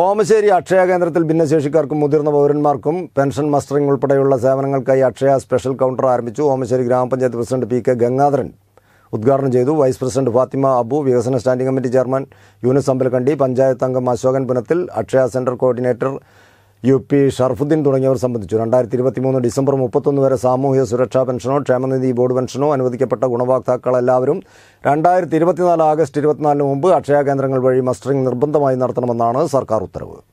ഓമശ്ശേരി അക്ഷയ കേന്ദ്രത്തിൽ ഭിന്നശേഷിക്കാർക്കും മുതിർന്ന പൗരന്മാർക്കും പെൻഷൻ മസ്റ്ററിംഗ് ഉൾപ്പെടെയുള്ള സേവനങ്ങൾക്കായി അക്ഷയ സ്പെഷ്യൽ കൗണ്ടർ ആരംഭിച്ചു ഓമശ്ശേരി ഗ്രാമപഞ്ചായത്ത് പ്രസിഡന്റ് പി കെ ഗംഗാധരൻ ഉദ്ഘാടനം ചെയ്തു വൈസ് പ്രസിഡന്റ് ഫാത്തിമ അബു വികസന standing committee chairman Yunus Ambalakkandi panchayat അംഗം Ashokan Punathil Akshaya centre coordinator U P Sharafudheen തുടങ്ങിയവർ സംബന്ധിച്ചു രണ്ടായിരത്തി ഇരുപത്തി മൂന്ന് ഡിസംബർ മുപ്പത്തൊന്ന് വരെ സാമൂഹ്യ സുരക്ഷാ പെൻഷനോ ക്ഷേമനിധി ബോർഡ് പെൻഷനോ അനുവദിക്കപ്പെട്ട ഗുണഭോക്താക്കൾ എല്ലാവരും രണ്ടായിരത്തി ഇരുപത്തിനാല് ആഗസ്റ്റ് ഇരുപത്തിനാലിന് മുമ്പ് അക്ഷയ കേന്ദ്രങ്ങൾ വഴി മസ്റ്ററിംഗ് നിർബന്ധമായി നടത്തണമെന്നാണ് സർക്കാർ ഉത്തരവ്